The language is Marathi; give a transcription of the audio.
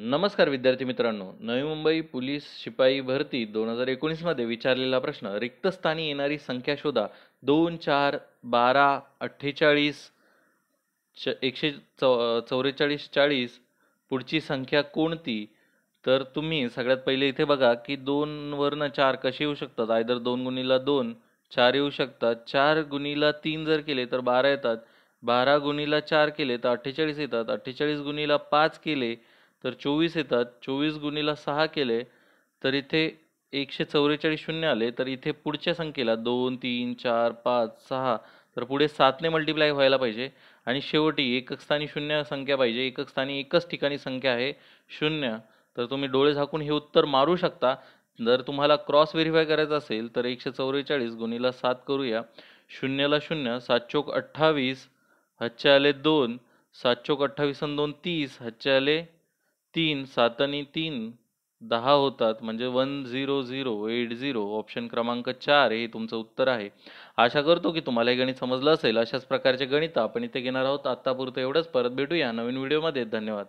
नमस्कार विद्यार्थी मित्रांनो नवी मुंबई पोलीस शिपाई भरती दोन हजार एकोणीसमध्ये विचारलेला प्रश्न रिक्तस्थानी येणारी संख्या शोधा दोन चार बारा अठ्ठेचाळीस च एकशे चौ चौवेचाळीस चाळीस पुढची संख्या कोणती तर तुम्ही सगळ्यात पहिले इथे बघा की दोन दोनवरनं चार कसे येऊ शकतात आयदर दोन गुणीला दोन चार येऊ शकतात चार गुणीला तीन जर केले तर बारा येतात बारा गुणीला चार केले तर अठ्ठेचाळीस येतात अठ्ठेचाळीस गुणीला पाच केले तर चोवीस येतात चोवीस गुणीला सहा केले तर इथे एकशे चौवेचाळीस शून्य आले तर इथे पुढच्या संख्येला दोन तीन चार पाच सहा तर पुढे सातने मल्टिप्लाय व्हायला पाहिजे आणि शेवटी एकक स्थानी शून्य संख्या पाहिजे एकक स्थानी एकच ठिकाणी संख्या आहे शून्य तर तुम्ही डोळे झाकून हे उत्तर मारू शकता जर तुम्हाला क्रॉस व्हेरीफाय करायचं असेल तर एकशे चौवेचाळीस गुणीला सात करूया शून्यला शून्य सात चोक अठ्ठावीस हच्चे आले दोन सात चोक अठ्ठावीस दोन तीस हच्चे आले तीन सात आणि तीन दहा होतात म्हणजे one zero zero eight zero option क्रमांक चार हे तुमचं उत्तर आहे. आशा करतो की तुम्हाला हे गणित समजलं असेल. अशाच प्रकारचे गणित आपण इथे घेणार आहोत. आत्तापुरतं एवढंच. परत भेटूया नवीन व्हिडिओमध्ये. धन्यवाद.